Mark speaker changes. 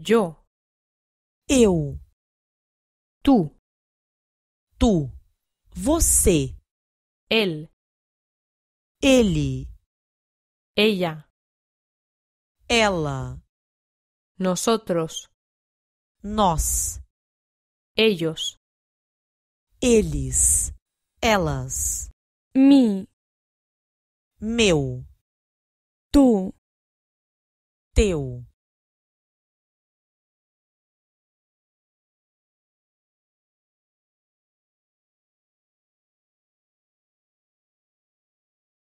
Speaker 1: Yo. Eu. Tu. Tu. Você. Ele. Ele. Ella. Ela. Nosotros. Nós. Ellos. Eles. Elas. Mi. Meu. Tu. Teu.